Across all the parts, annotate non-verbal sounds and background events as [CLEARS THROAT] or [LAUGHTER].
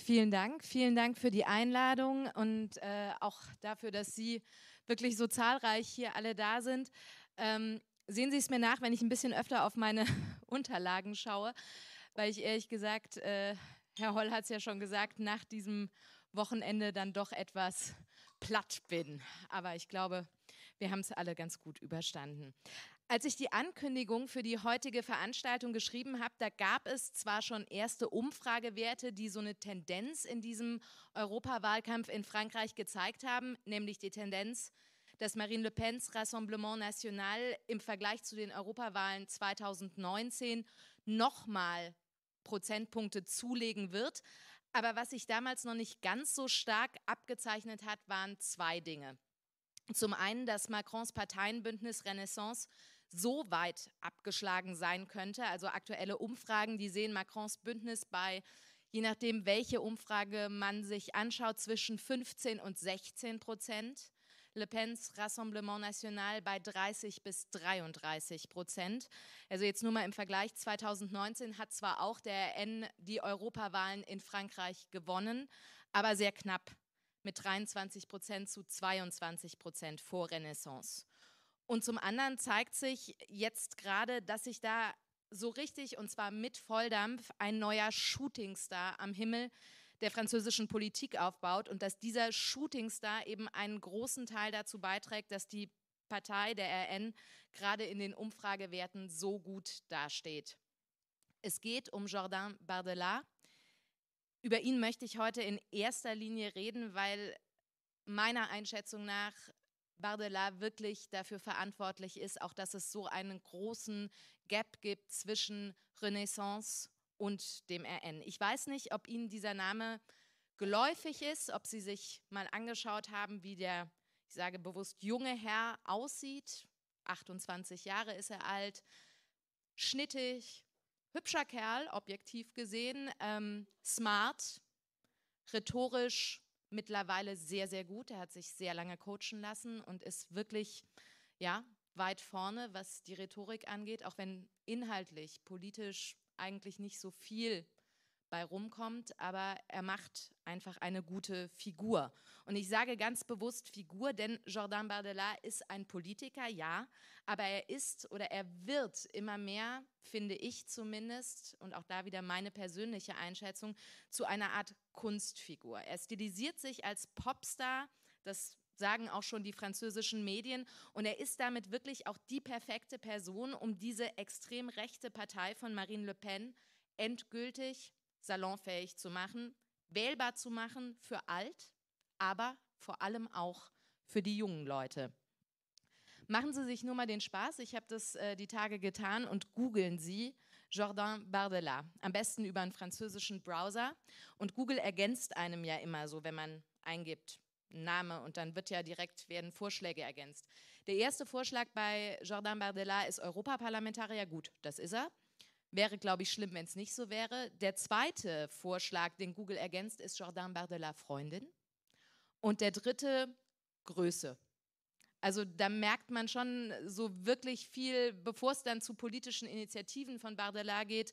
Vielen Dank, vielen Dank für die Einladung und äh, auch dafür, dass Sie wirklich so zahlreich hier alle da sind. Ähm, sehen Sie es mir nach, wenn ich ein bisschen öfter auf meine [LAUGHS] Unterlagen schaue, weil ich ehrlich gesagt, äh, Herr Holl hat es ja schon gesagt, nach diesem Wochenende dann doch etwas platt bin. Aber ich glaube, wir haben es alle ganz gut überstanden. Als ich die Ankündigung für die heutige Veranstaltung geschrieben habe, da gab es zwar schon erste Umfragewerte, die so eine Tendenz in diesem Europawahlkampf in Frankreich gezeigt haben, nämlich die Tendenz, dass Marine Le Pens Rassemblement National im Vergleich zu den Europawahlen 2019 nochmal Prozentpunkte zulegen wird. Aber was sich damals noch nicht ganz so stark abgezeichnet hat, waren zwei Dinge. Zum einen, dass Macrons Parteienbündnis Renaissance so weit abgeschlagen sein könnte. Also aktuelle Umfragen, die sehen Macrons Bündnis bei, je nachdem, welche Umfrage man sich anschaut, zwischen 15 und 16 Prozent. Le Pens Rassemblement National bei 30 bis 33 Prozent. Also jetzt nur mal im Vergleich, 2019 hat zwar auch der RN die Europawahlen in Frankreich gewonnen, aber sehr knapp mit 23 Prozent zu 22 Prozent vor Renaissance. Und zum anderen zeigt sich jetzt gerade, dass sich da so richtig und zwar mit Volldampf ein neuer Shootingstar am Himmel der französischen Politik aufbaut und dass dieser Shootingstar eben einen großen Teil dazu beiträgt, dass die Partei der RN gerade in den Umfragewerten so gut dasteht. Es geht um Jordan Bardella. Über ihn möchte ich heute in erster Linie reden, weil meiner Einschätzung nach Bardella wirklich dafür verantwortlich ist, auch dass es so einen großen Gap gibt zwischen Renaissance und dem RN. Ich weiß nicht, ob Ihnen dieser Name geläufig ist, ob Sie sich mal angeschaut haben, wie der, ich sage bewusst, junge Herr aussieht. 28 Jahre ist er alt, schnittig, hübscher Kerl, objektiv gesehen, ähm, smart, rhetorisch mittlerweile sehr, sehr gut. Er hat sich sehr lange coachen lassen und ist wirklich, ja, weit vorne, was die Rhetorik angeht, auch wenn inhaltlich, politisch eigentlich nicht so viel bei rumkommt, aber er macht einfach eine gute Figur. Und ich sage ganz bewusst Figur, denn Jordan Bardella ist ein Politiker, ja, aber er ist oder er wird immer mehr, finde ich zumindest, und auch da wieder meine persönliche Einschätzung, zu einer Art Kunstfigur. Er stilisiert sich als Popstar, das sagen auch schon die französischen Medien. Und er ist damit wirklich auch die perfekte Person, um diese extrem rechte Partei von Marine Le Pen endgültig salonfähig zu machen, wählbar zu machen für alt, aber vor allem auch für die jungen Leute. Machen Sie sich nur mal den Spaß, ich habe das äh, die Tage getan und googeln Sie Jordan Bardella, am besten über einen französischen Browser. Und Google ergänzt einem ja immer so, wenn man eingibt Name und dann wird ja direkt werden Vorschläge ergänzt. Der erste Vorschlag bei Jordan Bardella ist Europaparlamentarier. Gut, das ist er. Wäre, glaube ich, schlimm, wenn es nicht so wäre. Der zweite Vorschlag, den Google ergänzt, ist Jordan Bardella Freundin. Und der dritte, Größe. Also da merkt man schon so wirklich viel, bevor es dann zu politischen Initiativen von Bardella geht,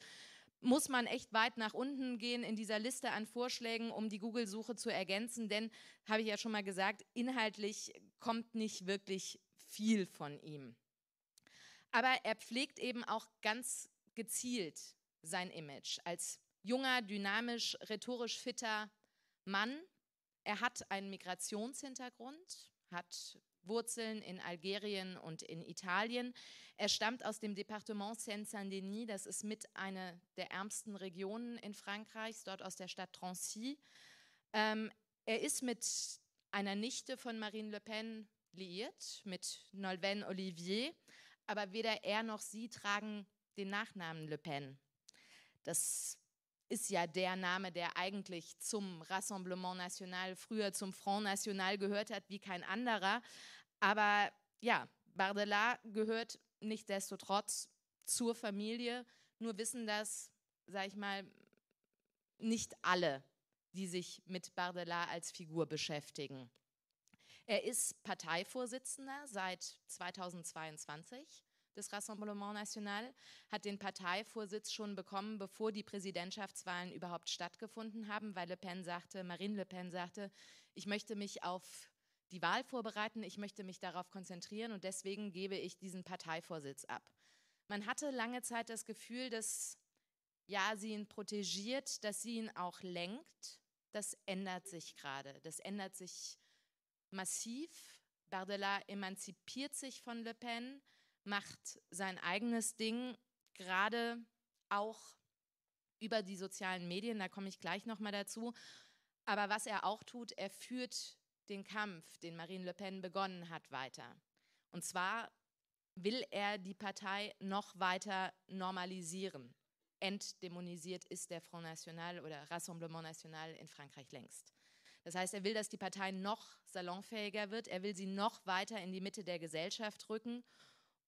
muss man echt weit nach unten gehen in dieser Liste an Vorschlägen, um die Google-Suche zu ergänzen. Denn, habe ich ja schon mal gesagt, inhaltlich kommt nicht wirklich viel von ihm. Aber er pflegt eben auch ganz gezielt sein Image als junger, dynamisch, rhetorisch fitter Mann. Er hat einen Migrationshintergrund, hat Wurzeln in Algerien und in Italien. Er stammt aus dem Departement Seine-Saint-Denis, das ist mit einer der ärmsten Regionen in Frankreich, dort aus der Stadt Drancy. Ähm, er ist mit einer Nichte von Marine Le Pen liiert, mit Nolwenn Olivier, aber weder er noch sie tragen den Nachnamen Le Pen. Das ist ja der Name, der eigentlich zum Rassemblement National, früher zum Front National gehört hat, wie kein anderer. Aber ja, Bardella gehört nichtsdestotrotz zur Familie. Nur wissen das, sage ich mal, nicht alle, die sich mit Bardella als Figur beschäftigen. Er ist Parteivorsitzender seit 2022 des Rassemblement National hat den Parteivorsitz schon bekommen, bevor die Präsidentschaftswahlen überhaupt stattgefunden haben, weil Le Pen sagte, Marine Le Pen sagte, ich möchte mich auf die Wahl vorbereiten, ich möchte mich darauf konzentrieren und deswegen gebe ich diesen Parteivorsitz ab. Man hatte lange Zeit das Gefühl, dass ja, sie ihn protegiert, dass sie ihn auch lenkt. Das ändert sich gerade. Das ändert sich massiv. Bardella emanzipiert sich von Le Pen macht sein eigenes Ding, gerade auch über die sozialen Medien, da komme ich gleich nochmal dazu. Aber was er auch tut, er führt den Kampf, den Marine Le Pen begonnen hat, weiter. Und zwar will er die Partei noch weiter normalisieren. Entdämonisiert ist der Front National oder Rassemblement National in Frankreich längst. Das heißt, er will, dass die Partei noch salonfähiger wird, er will sie noch weiter in die Mitte der Gesellschaft rücken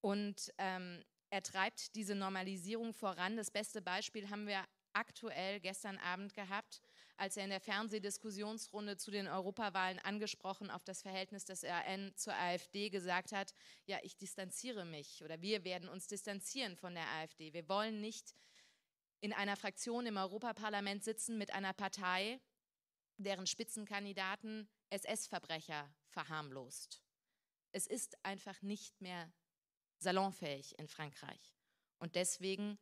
und ähm, er treibt diese Normalisierung voran. Das beste Beispiel haben wir aktuell gestern Abend gehabt, als er in der Fernsehdiskussionsrunde zu den Europawahlen angesprochen auf das Verhältnis des RN zur AfD gesagt hat, ja, ich distanziere mich oder wir werden uns distanzieren von der AfD. Wir wollen nicht in einer Fraktion im Europaparlament sitzen mit einer Partei, deren Spitzenkandidaten SS-Verbrecher verharmlost. Es ist einfach nicht mehr salonfähig in Frankreich. Und deswegen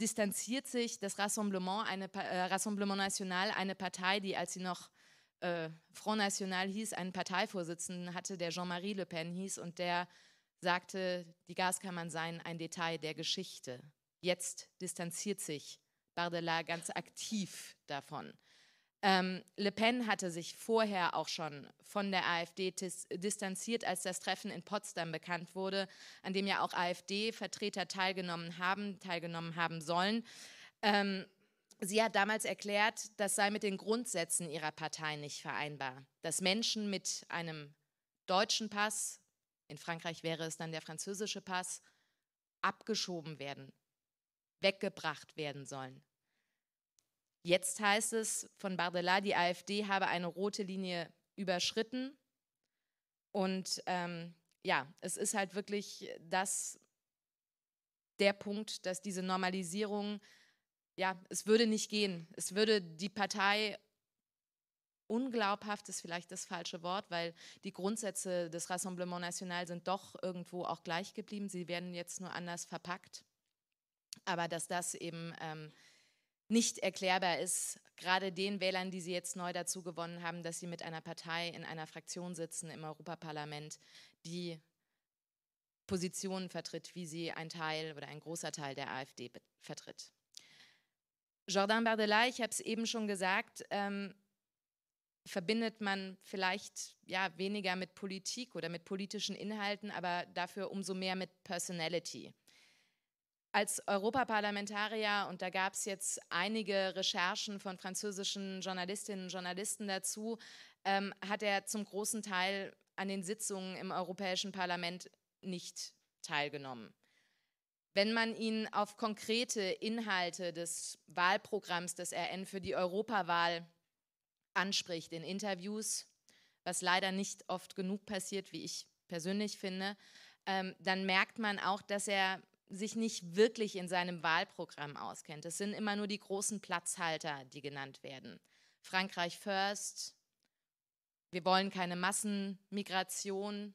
distanziert sich das Rassemblement, eine, äh, Rassemblement National, eine Partei, die, als sie noch äh, Front National hieß, einen Parteivorsitzenden hatte, der Jean-Marie Le Pen hieß und der sagte, die Gaskammern seien ein Detail der Geschichte. Jetzt distanziert sich Bardella ganz aktiv davon. Ähm, Le Pen hatte sich vorher auch schon von der AfD dis distanziert, als das Treffen in Potsdam bekannt wurde, an dem ja auch AfD-Vertreter teilgenommen haben, teilgenommen haben sollen. Ähm, sie hat damals erklärt, das sei mit den Grundsätzen ihrer Partei nicht vereinbar, dass Menschen mit einem deutschen Pass, in Frankreich wäre es dann der französische Pass, abgeschoben werden, weggebracht werden sollen. Jetzt heißt es von Bardella, die AfD habe eine rote Linie überschritten. Und ähm, ja, es ist halt wirklich das, der Punkt, dass diese Normalisierung, ja, es würde nicht gehen. Es würde die Partei unglaubhaft ist vielleicht das falsche Wort, weil die Grundsätze des Rassemblement National sind doch irgendwo auch gleich geblieben. Sie werden jetzt nur anders verpackt. Aber dass das eben ähm, nicht erklärbar ist, gerade den Wählern, die sie jetzt neu dazu gewonnen haben, dass sie mit einer Partei in einer Fraktion sitzen im Europaparlament, die Positionen vertritt, wie sie ein Teil oder ein großer Teil der AfD vertritt. Jordan Bardelay, ich habe es eben schon gesagt, ähm, verbindet man vielleicht ja weniger mit Politik oder mit politischen Inhalten, aber dafür umso mehr mit Personality als Europaparlamentarier, und da gab es jetzt einige Recherchen von französischen Journalistinnen und Journalisten dazu, ähm, hat er zum großen Teil an den Sitzungen im Europäischen Parlament nicht teilgenommen. Wenn man ihn auf konkrete Inhalte des Wahlprogramms des RN für die Europawahl anspricht in Interviews, was leider nicht oft genug passiert, wie ich persönlich finde, ähm, dann merkt man auch, dass er sich nicht wirklich in seinem Wahlprogramm auskennt. Es sind immer nur die großen Platzhalter, die genannt werden. Frankreich First, wir wollen keine Massenmigration,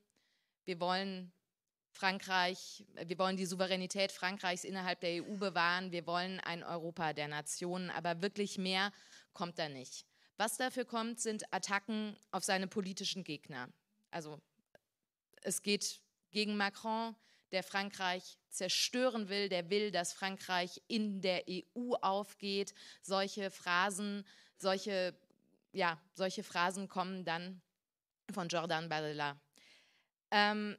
wir wollen Frankreich, wir wollen die Souveränität Frankreichs innerhalb der EU bewahren, wir wollen ein Europa der Nationen, aber wirklich mehr kommt da nicht. Was dafür kommt, sind Attacken auf seine politischen Gegner. Also es geht gegen Macron, der Frankreich zerstören will, der will, dass Frankreich in der EU aufgeht. Solche Phrasen, solche, ja, solche Phrasen kommen dann von Jordan Bardella. Ähm,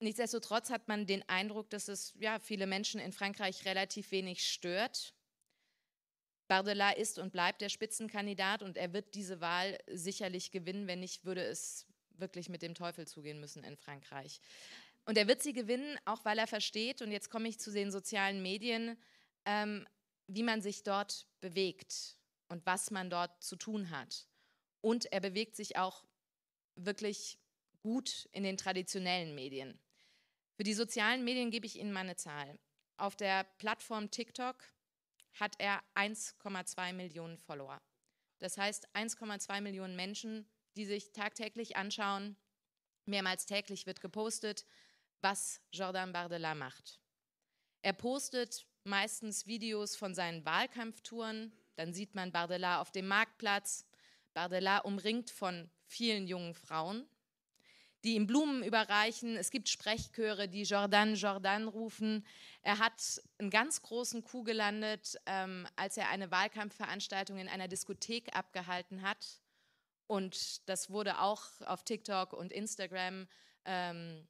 nichtsdestotrotz hat man den Eindruck, dass es ja, viele Menschen in Frankreich relativ wenig stört. Bardella ist und bleibt der Spitzenkandidat und er wird diese Wahl sicherlich gewinnen. Wenn nicht, würde es wirklich mit dem Teufel zugehen müssen in Frankreich. Und er wird sie gewinnen, auch weil er versteht, und jetzt komme ich zu den sozialen Medien, ähm, wie man sich dort bewegt und was man dort zu tun hat. Und er bewegt sich auch wirklich gut in den traditionellen Medien. Für die sozialen Medien gebe ich Ihnen mal eine Zahl. Auf der Plattform TikTok hat er 1,2 Millionen Follower. Das heißt, 1,2 Millionen Menschen, die sich tagtäglich anschauen, mehrmals täglich wird gepostet, was Jordan Bardella macht. Er postet meistens Videos von seinen Wahlkampftouren, dann sieht man Bardella auf dem Marktplatz, Bardella umringt von vielen jungen Frauen, die ihm Blumen überreichen. Es gibt Sprechchöre, die Jordan, Jordan rufen. Er hat einen ganz großen Coup gelandet, ähm, als er eine Wahlkampfveranstaltung in einer Diskothek abgehalten hat. Und das wurde auch auf TikTok und Instagram ähm,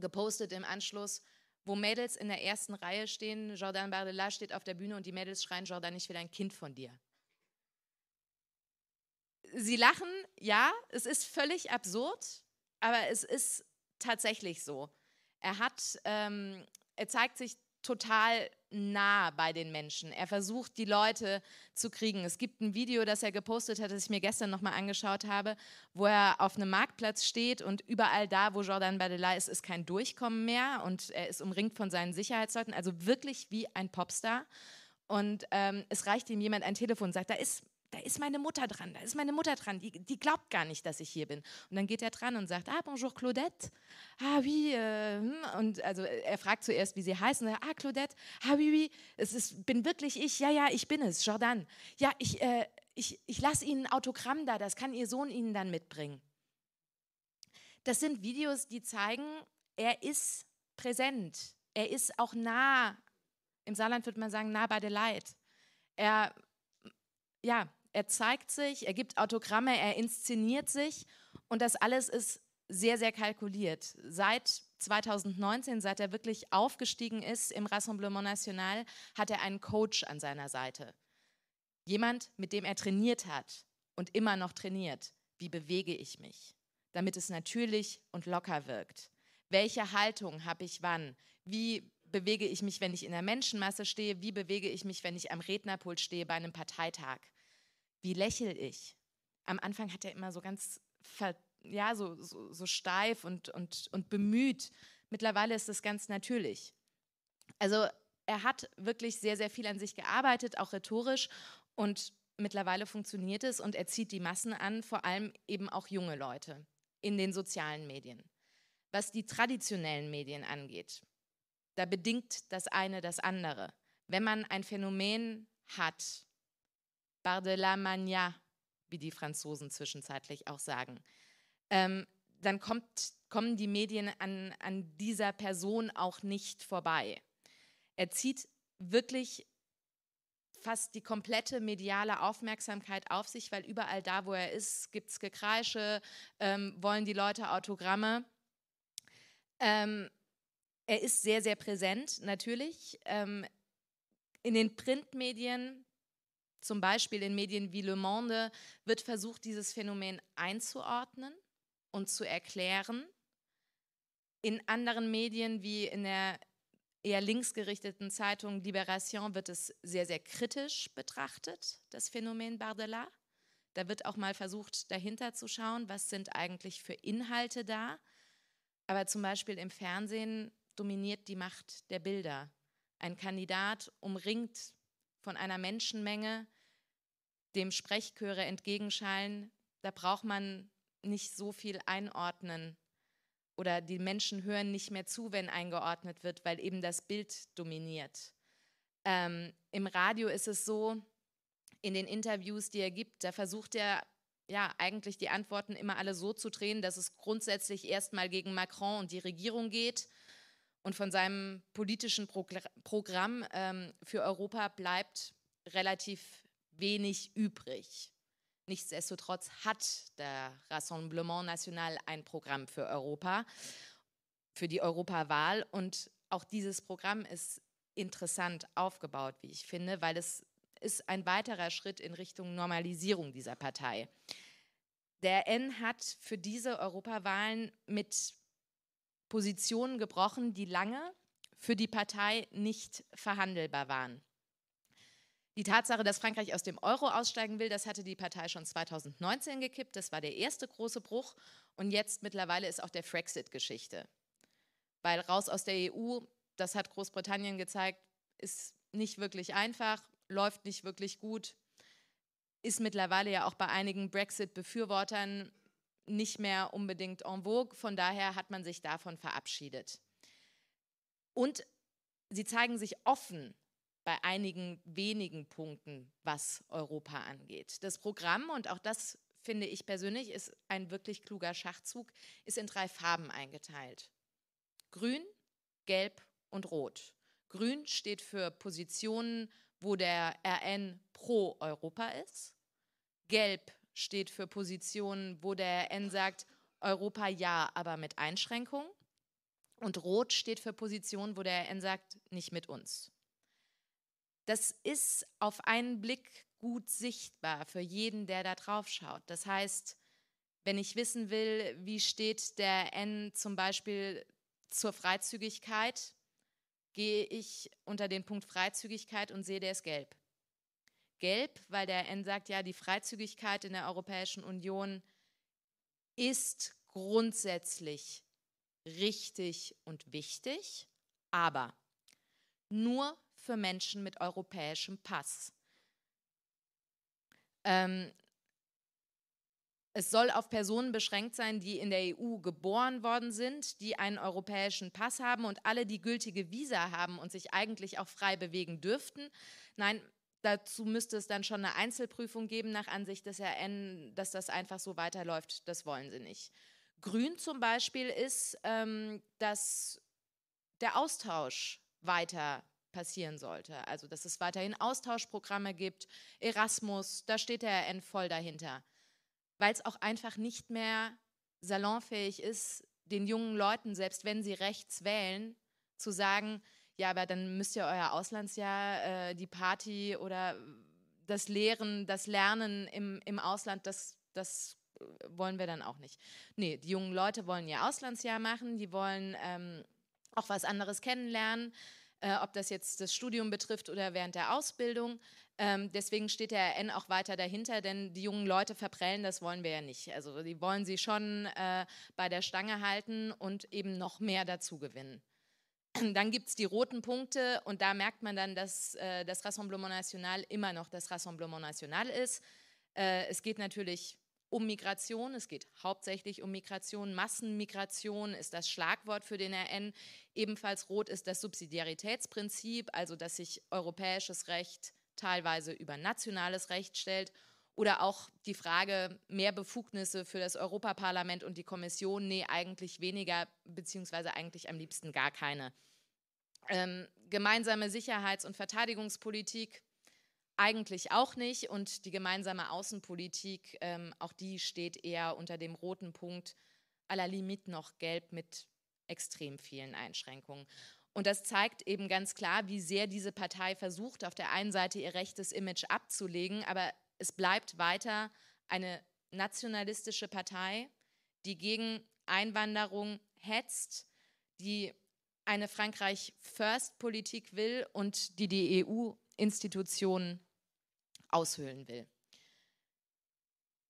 gepostet im Anschluss, wo Mädels in der ersten Reihe stehen. Jordan Bardella steht auf der Bühne und die Mädels schreien: Jordan, ich will ein Kind von dir. Sie lachen, ja, es ist völlig absurd, aber es ist tatsächlich so. Er hat, ähm, er zeigt sich total nah bei den Menschen. Er versucht, die Leute zu kriegen. Es gibt ein Video, das er gepostet hat, das ich mir gestern nochmal angeschaut habe, wo er auf einem Marktplatz steht und überall da, wo Jordan Bardella ist, ist kein Durchkommen mehr und er ist umringt von seinen Sicherheitsleuten, also wirklich wie ein Popstar. Und ähm, es reicht ihm jemand ein Telefon und sagt, da ist da ist meine Mutter dran, da ist meine Mutter dran, die, die glaubt gar nicht, dass ich hier bin. Und dann geht er dran und sagt, ah, bonjour Claudette, ah oui, äh, hm. und also äh, er fragt zuerst, wie sie heißen, sagt, ah Claudette, ah oui, oui, es ist, bin wirklich ich, ja, ja, ich bin es, Jordan, ja, ich, äh, ich, ich lasse Ihnen ein Autogramm da, das kann Ihr Sohn Ihnen dann mitbringen. Das sind Videos, die zeigen, er ist präsent, er ist auch nah, im Saarland würde man sagen, nah bei der Leid. Er, ja, er zeigt sich, er gibt Autogramme, er inszeniert sich und das alles ist sehr, sehr kalkuliert. Seit 2019, seit er wirklich aufgestiegen ist im Rassemblement National, hat er einen Coach an seiner Seite. Jemand, mit dem er trainiert hat und immer noch trainiert. Wie bewege ich mich? Damit es natürlich und locker wirkt. Welche Haltung habe ich wann? Wie bewege ich mich, wenn ich in der Menschenmasse stehe? Wie bewege ich mich, wenn ich am Rednerpult stehe bei einem Parteitag? wie lächel ich? Am Anfang hat er immer so ganz, ja, so, so, so steif und, und, und bemüht. Mittlerweile ist es ganz natürlich. Also er hat wirklich sehr, sehr viel an sich gearbeitet, auch rhetorisch. Und mittlerweile funktioniert es und er zieht die Massen an, vor allem eben auch junge Leute in den sozialen Medien. Was die traditionellen Medien angeht, da bedingt das eine das andere. Wenn man ein Phänomen hat, Bar de la Magna, wie die Franzosen zwischenzeitlich auch sagen. Ähm, dann kommt, kommen die Medien an, an dieser Person auch nicht vorbei. Er zieht wirklich fast die komplette mediale Aufmerksamkeit auf sich, weil überall da, wo er ist, gibt es Gekreische, ähm, wollen die Leute Autogramme. Ähm, er ist sehr, sehr präsent, natürlich. Ähm, in den Printmedien zum Beispiel in Medien wie Le Monde wird versucht, dieses Phänomen einzuordnen und zu erklären. In anderen Medien wie in der eher linksgerichteten Zeitung Libération wird es sehr, sehr kritisch betrachtet, das Phänomen Bardella. Da wird auch mal versucht, dahinter zu schauen, was sind eigentlich für Inhalte da. Aber zum Beispiel im Fernsehen dominiert die Macht der Bilder. Ein Kandidat umringt von einer Menschenmenge dem Sprechchöre entgegenschallen, da braucht man nicht so viel einordnen oder die Menschen hören nicht mehr zu, wenn eingeordnet wird, weil eben das Bild dominiert. Ähm, Im Radio ist es so, in den Interviews, die er gibt, da versucht er ja eigentlich die Antworten immer alle so zu drehen, dass es grundsätzlich erstmal gegen Macron und die Regierung geht und von seinem politischen Progr Programm ähm, für Europa bleibt relativ wenig übrig. Nichtsdestotrotz hat der Rassemblement National ein Programm für Europa, für die Europawahl. Und auch dieses Programm ist interessant aufgebaut, wie ich finde, weil es ist ein weiterer Schritt in Richtung Normalisierung dieser Partei. Der N hat für diese Europawahlen mit Positionen gebrochen, die lange für die Partei nicht verhandelbar waren. Die Tatsache, dass Frankreich aus dem Euro aussteigen will, das hatte die Partei schon 2019 gekippt. Das war der erste große Bruch. Und jetzt mittlerweile ist auch der Frexit-Geschichte. Weil raus aus der EU, das hat Großbritannien gezeigt, ist nicht wirklich einfach, läuft nicht wirklich gut, ist mittlerweile ja auch bei einigen Brexit-Befürwortern nicht mehr unbedingt en vogue. Von daher hat man sich davon verabschiedet. Und sie zeigen sich offen bei einigen wenigen Punkten, was Europa angeht. Das Programm, und auch das finde ich persönlich, ist ein wirklich kluger Schachzug, ist in drei Farben eingeteilt. Grün, Gelb und Rot. Grün steht für Positionen, wo der RN pro Europa ist. Gelb steht für Positionen, wo der N sagt, Europa ja, aber mit Einschränkungen. Und Rot steht für Positionen, wo der N sagt, nicht mit uns. Das ist auf einen Blick gut sichtbar für jeden, der da drauf schaut. Das heißt, wenn ich wissen will, wie steht der N zum Beispiel zur Freizügigkeit, gehe ich unter den Punkt Freizügigkeit und sehe, der ist gelb gelb, weil der N sagt, ja, die Freizügigkeit in der Europäischen Union ist grundsätzlich richtig und wichtig, aber nur für Menschen mit europäischem Pass. Ähm, es soll auf Personen beschränkt sein, die in der EU geboren worden sind, die einen europäischen Pass haben und alle, die gültige Visa haben und sich eigentlich auch frei bewegen dürften. Nein, Dazu müsste es dann schon eine Einzelprüfung geben nach Ansicht des RN, dass das einfach so weiterläuft, das wollen sie nicht. Grün zum Beispiel ist, ähm, dass der Austausch weiter passieren sollte. Also, dass es weiterhin Austauschprogramme gibt, Erasmus, da steht der RN voll dahinter. Weil es auch einfach nicht mehr salonfähig ist, den jungen Leuten, selbst wenn sie rechts wählen, zu sagen, ja, aber dann müsst ihr euer Auslandsjahr, äh, die Party oder das Lehren, das Lernen im, im Ausland, das, das äh, wollen wir dann auch nicht. Nee, die jungen Leute wollen ihr Auslandsjahr machen, die wollen ähm, auch was anderes kennenlernen, äh, ob das jetzt das Studium betrifft oder während der Ausbildung. Ähm, deswegen steht der RN auch weiter dahinter, denn die jungen Leute verprellen, das wollen wir ja nicht. Also die wollen sie schon äh, bei der Stange halten und eben noch mehr dazu gewinnen. Dann gibt es die roten Punkte und da merkt man dann, dass äh, das Rassemblement National immer noch das Rassemblement National ist. Äh, es geht natürlich um Migration, es geht hauptsächlich um Migration. Massenmigration ist das Schlagwort für den RN. Ebenfalls rot ist das Subsidiaritätsprinzip, also dass sich europäisches Recht teilweise über nationales Recht stellt. Oder auch die Frage, mehr Befugnisse für das Europaparlament und die Kommission? Nee, eigentlich weniger, beziehungsweise eigentlich am liebsten gar keine. Ähm, gemeinsame Sicherheits- und Verteidigungspolitik eigentlich auch nicht. Und die gemeinsame Außenpolitik, ähm, auch die steht eher unter dem roten Punkt aller Limit noch gelb mit extrem vielen Einschränkungen. Und das zeigt eben ganz klar, wie sehr diese Partei versucht, auf der einen Seite ihr rechtes Image abzulegen, aber es bleibt weiter eine nationalistische Partei, die gegen Einwanderung hetzt, die eine Frankreich-First-Politik will und die die EU-Institutionen aushöhlen will.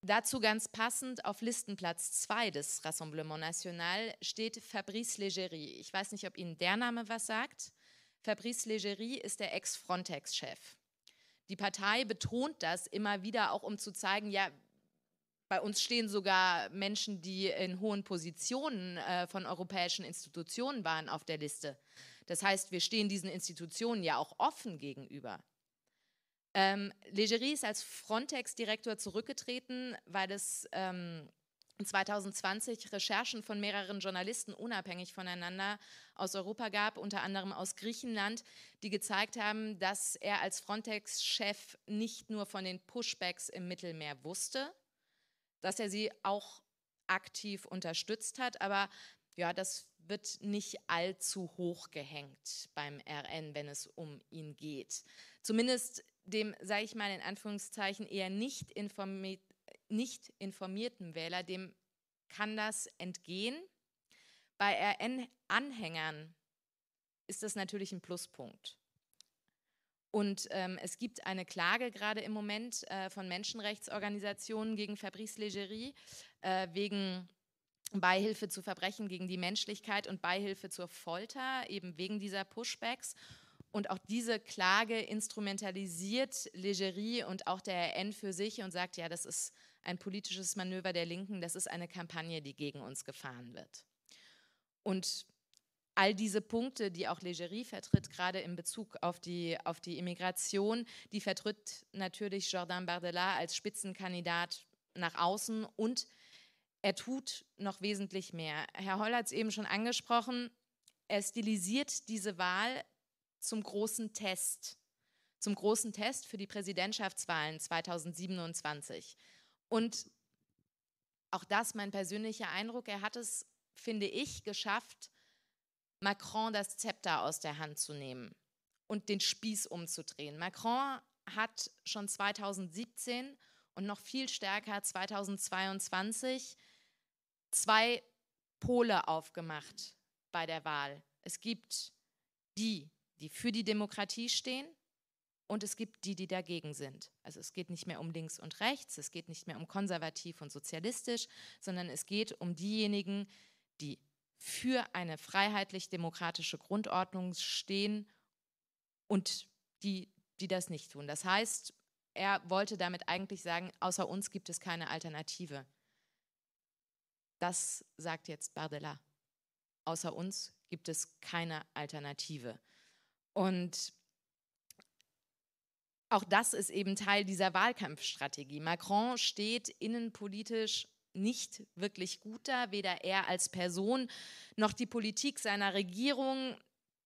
Dazu ganz passend auf Listenplatz 2 des Rassemblement National steht Fabrice Leggeri. Ich weiß nicht, ob Ihnen der Name was sagt. Fabrice Leggeri ist der Ex-Frontex-Chef. Die Partei betont das immer wieder, auch um zu zeigen, ja, bei uns stehen sogar Menschen, die in hohen Positionen äh, von europäischen Institutionen waren, auf der Liste. Das heißt, wir stehen diesen Institutionen ja auch offen gegenüber. Ähm, Legerie ist als Frontex-Direktor zurückgetreten, weil es ähm, 2020 Recherchen von mehreren Journalisten unabhängig voneinander aus Europa gab, unter anderem aus Griechenland, die gezeigt haben, dass er als Frontex-Chef nicht nur von den Pushbacks im Mittelmeer wusste, dass er sie auch aktiv unterstützt hat, aber ja, das wird nicht allzu hoch gehängt beim RN, wenn es um ihn geht. Zumindest dem, sage ich mal in Anführungszeichen, eher nicht informiert nicht informierten Wähler, dem kann das entgehen. Bei RN-Anhängern ist das natürlich ein Pluspunkt. Und ähm, es gibt eine Klage gerade im Moment äh, von Menschenrechtsorganisationen gegen Fabrice Legerie äh, wegen Beihilfe zu Verbrechen gegen die Menschlichkeit und Beihilfe zur Folter, eben wegen dieser Pushbacks. Und auch diese Klage instrumentalisiert Legerie und auch der RN für sich und sagt, ja, das ist ein politisches Manöver der Linken, das ist eine Kampagne, die gegen uns gefahren wird. Und all diese Punkte, die auch Legerie vertritt, gerade in Bezug auf die, auf die Immigration, die vertritt natürlich Jordan Bardella als Spitzenkandidat nach außen und er tut noch wesentlich mehr. Herr Holl hat es eben schon angesprochen, er stilisiert diese Wahl zum großen Test, zum großen Test für die Präsidentschaftswahlen 2027. Und auch das mein persönlicher Eindruck, er hat es, finde ich, geschafft, Macron das Zepter aus der Hand zu nehmen und den Spieß umzudrehen. Macron hat schon 2017 und noch viel stärker 2022 zwei Pole aufgemacht bei der Wahl. Es gibt die, die für die Demokratie stehen und es gibt die, die dagegen sind. Also es geht nicht mehr um links und rechts, es geht nicht mehr um konservativ und sozialistisch, sondern es geht um diejenigen, die für eine freiheitlich-demokratische Grundordnung stehen und die, die das nicht tun. Das heißt, er wollte damit eigentlich sagen, außer uns gibt es keine Alternative. Das sagt jetzt Bardella. Außer uns gibt es keine Alternative. Und auch das ist eben Teil dieser Wahlkampfstrategie. Macron steht innenpolitisch nicht wirklich gut da, weder er als Person noch die Politik seiner Regierung.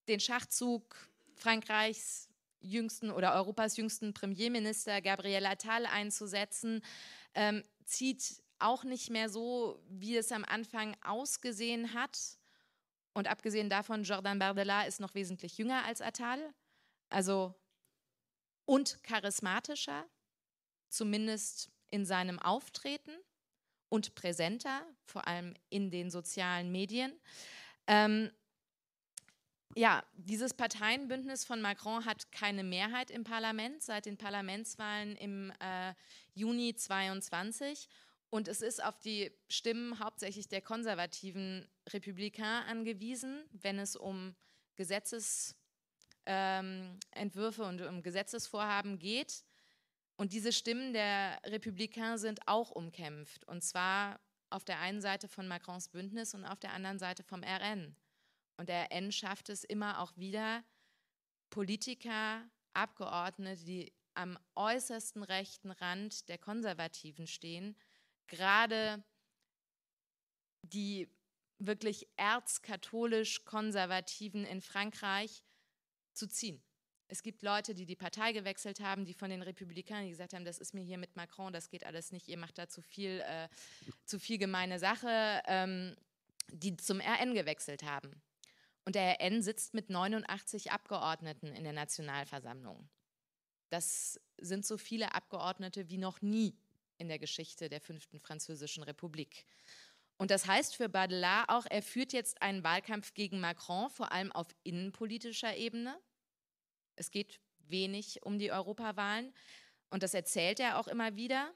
Den Schachzug Frankreichs jüngsten oder Europas jüngsten Premierminister Gabriel Attal einzusetzen, ähm, zieht auch nicht mehr so, wie es am Anfang ausgesehen hat. Und abgesehen davon, Jordan Bardella ist noch wesentlich jünger als Attal. Also und charismatischer, zumindest in seinem Auftreten und präsenter, vor allem in den sozialen Medien. Ähm, ja, dieses Parteienbündnis von Macron hat keine Mehrheit im Parlament seit den Parlamentswahlen im äh, Juni 22 und es ist auf die Stimmen hauptsächlich der konservativen Republikaner angewiesen, wenn es um Gesetzes ähm, Entwürfe und um ähm, Gesetzesvorhaben geht. Und diese Stimmen der Republikaner sind auch umkämpft. Und zwar auf der einen Seite von Macrons Bündnis und auf der anderen Seite vom RN. Und der RN schafft es immer auch wieder, Politiker, Abgeordnete, die am äußersten rechten Rand der Konservativen stehen, gerade die wirklich erzkatholisch Konservativen in Frankreich zu ziehen. Es gibt Leute, die die Partei gewechselt haben, die von den Republikanern gesagt haben, das ist mir hier mit Macron, das geht alles nicht, ihr macht da zu viel, äh, zu viel gemeine Sache, ähm, die zum RN gewechselt haben. Und der RN sitzt mit 89 Abgeordneten in der Nationalversammlung. Das sind so viele Abgeordnete wie noch nie in der Geschichte der fünften französischen Republik. Und das heißt für Baudelaire auch, er führt jetzt einen Wahlkampf gegen Macron, vor allem auf innenpolitischer Ebene. Es geht wenig um die Europawahlen. Und das erzählt er auch immer wieder.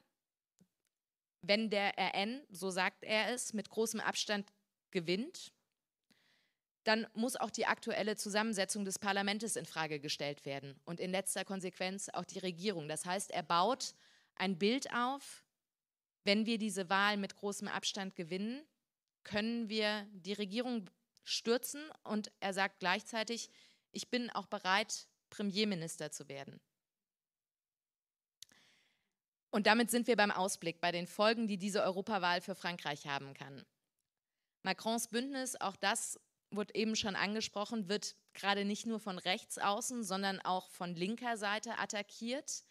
Wenn der RN, so sagt er es, mit großem Abstand gewinnt, dann muss auch die aktuelle Zusammensetzung des Parlaments in Frage gestellt werden und in letzter Konsequenz auch die Regierung. Das heißt, er baut ein Bild auf, wenn wir diese Wahl mit großem Abstand gewinnen, können wir die Regierung stürzen und er sagt gleichzeitig, ich bin auch bereit, Premierminister zu werden. Und damit sind wir beim Ausblick, bei den Folgen, die diese Europawahl für Frankreich haben kann. Macrons Bündnis, auch das wurde eben schon angesprochen, wird gerade nicht nur von rechts außen, sondern auch von linker Seite attackiert.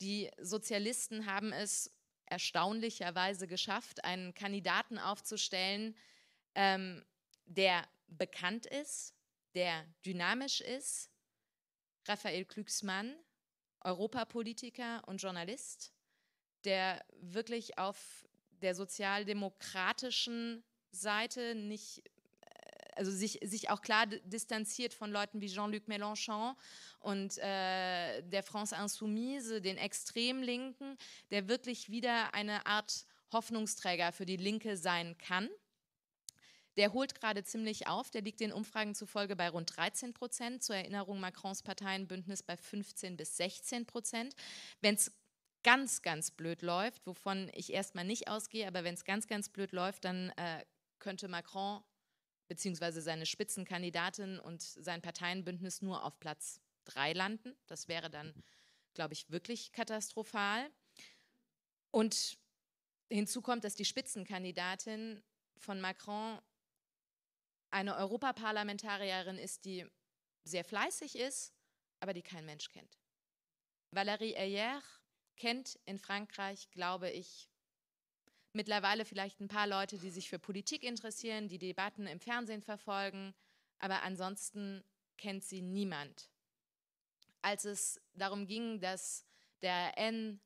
Die Sozialisten haben es erstaunlicherweise geschafft, einen Kandidaten aufzustellen, ähm, der bekannt ist, der dynamisch ist. Raphael Klügsmann, Europapolitiker und Journalist, der wirklich auf der sozialdemokratischen Seite nicht also sich, sich auch klar distanziert von Leuten wie Jean-Luc Mélenchon und äh, der France Insoumise, den Extremlinken, der wirklich wieder eine Art Hoffnungsträger für die Linke sein kann. Der holt gerade ziemlich auf. Der liegt den Umfragen zufolge bei rund 13 Prozent. Zur Erinnerung Macrons Parteienbündnis bei 15 bis 16 Prozent. Wenn es ganz, ganz blöd läuft, wovon ich erstmal nicht ausgehe, aber wenn es ganz, ganz blöd läuft, dann äh, könnte Macron beziehungsweise seine Spitzenkandidatin und sein Parteienbündnis nur auf Platz drei landen. Das wäre dann, glaube ich, wirklich katastrophal. Und hinzu kommt, dass die Spitzenkandidatin von Macron eine Europaparlamentarierin ist, die sehr fleißig ist, aber die kein Mensch kennt. Valérie Ayer kennt in Frankreich, glaube ich, mittlerweile vielleicht ein paar Leute, die sich für Politik interessieren, die Debatten im Fernsehen verfolgen, aber ansonsten kennt sie niemand. Als es darum ging, dass der N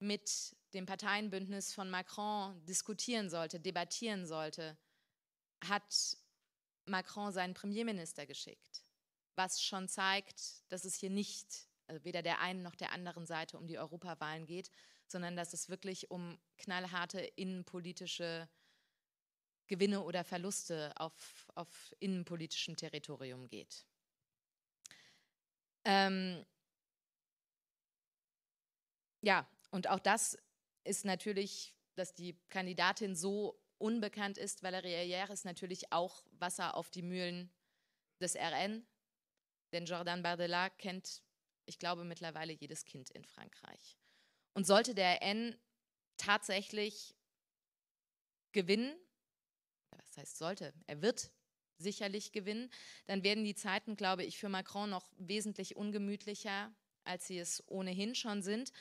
mit dem Parteienbündnis von Macron diskutieren sollte, debattieren sollte, hat Macron seinen Premierminister geschickt, was schon zeigt, dass es hier nicht also weder der einen noch der anderen Seite um die Europawahlen geht, sondern dass es wirklich um knallharte innenpolitische Gewinne oder Verluste auf, auf innenpolitischem Territorium geht. Ähm ja, und auch das ist natürlich, dass die Kandidatin so unbekannt ist, Valerie Ayer ist natürlich auch Wasser auf die Mühlen des RN, denn Jordan Bardella kennt ich glaube mittlerweile jedes Kind in Frankreich. Und sollte der N tatsächlich gewinnen, das heißt sollte, er wird sicherlich gewinnen, dann werden die Zeiten, glaube ich, für Macron noch wesentlich ungemütlicher, als sie es ohnehin schon sind.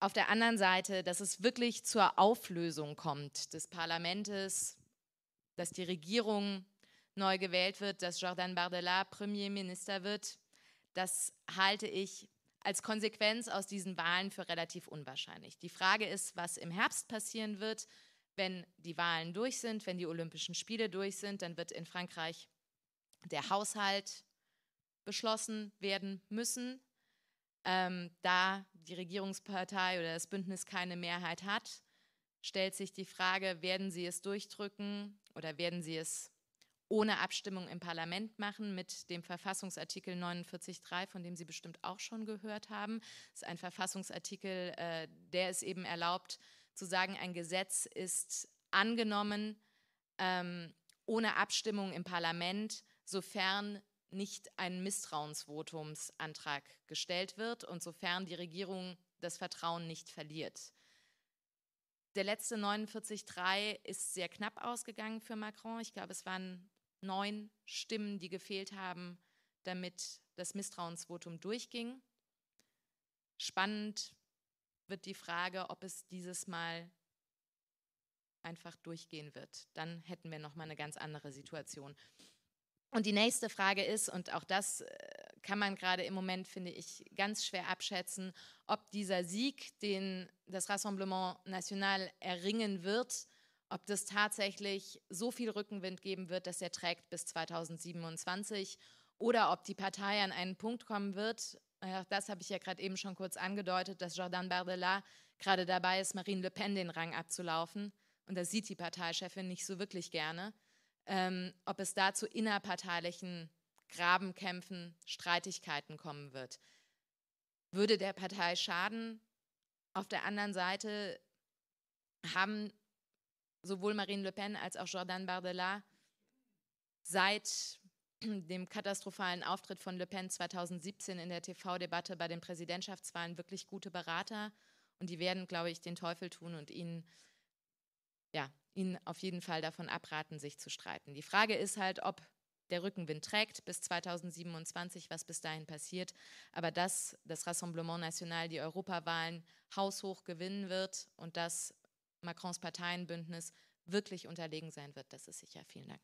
Auf der anderen Seite, dass es wirklich zur Auflösung kommt des Parlamentes, dass die Regierung neu gewählt wird, dass Jordan Bardella Premierminister wird, das halte ich als Konsequenz aus diesen Wahlen für relativ unwahrscheinlich. Die Frage ist, was im Herbst passieren wird, wenn die Wahlen durch sind, wenn die Olympischen Spiele durch sind, dann wird in Frankreich der Haushalt beschlossen werden müssen. Ähm, da die Regierungspartei oder das Bündnis keine Mehrheit hat, stellt sich die Frage, werden sie es durchdrücken oder werden sie es ohne Abstimmung im Parlament machen mit dem Verfassungsartikel 49.3, von dem Sie bestimmt auch schon gehört haben. Das ist ein Verfassungsartikel, äh, der es eben erlaubt, zu sagen, ein Gesetz ist angenommen ähm, ohne Abstimmung im Parlament, sofern nicht ein Misstrauensvotumsantrag gestellt wird und sofern die Regierung das Vertrauen nicht verliert. Der letzte 49.3 ist sehr knapp ausgegangen für Macron. Ich glaube, es waren neun Stimmen, die gefehlt haben, damit das Misstrauensvotum durchging. Spannend wird die Frage, ob es dieses Mal einfach durchgehen wird. Dann hätten wir nochmal eine ganz andere Situation. Und die nächste Frage ist, und auch das äh, kann man gerade im Moment, finde ich, ganz schwer abschätzen, ob dieser Sieg, den das Rassemblement National erringen wird, ob das tatsächlich so viel Rückenwind geben wird, dass er trägt bis 2027 oder ob die Partei an einen Punkt kommen wird. Das habe ich ja gerade eben schon kurz angedeutet, dass Jordan Bardella gerade dabei ist, Marine Le Pen den Rang abzulaufen. Und das sieht die Parteichefin nicht so wirklich gerne. Ähm, ob es da zu innerparteilichen Grabenkämpfen, Streitigkeiten kommen wird. Würde der Partei schaden? Auf der anderen Seite haben sowohl Marine Le Pen als auch Jordan Bardella seit [CLEARS THROAT] dem katastrophalen Auftritt von Le Pen 2017 in der TV-Debatte bei den Präsidentschaftswahlen wirklich gute Berater. Und die werden, glaube ich, den Teufel tun und ihnen, ja, ihnen auf jeden Fall davon abraten, sich zu streiten. Die Frage ist halt, ob der Rückenwind trägt bis 2027, was bis dahin passiert. Aber dass das Rassemblement National die Europawahlen haushoch gewinnen wird und das Macrons Parteienbündnis wirklich unterlegen sein wird. Das ist sicher. Vielen Dank.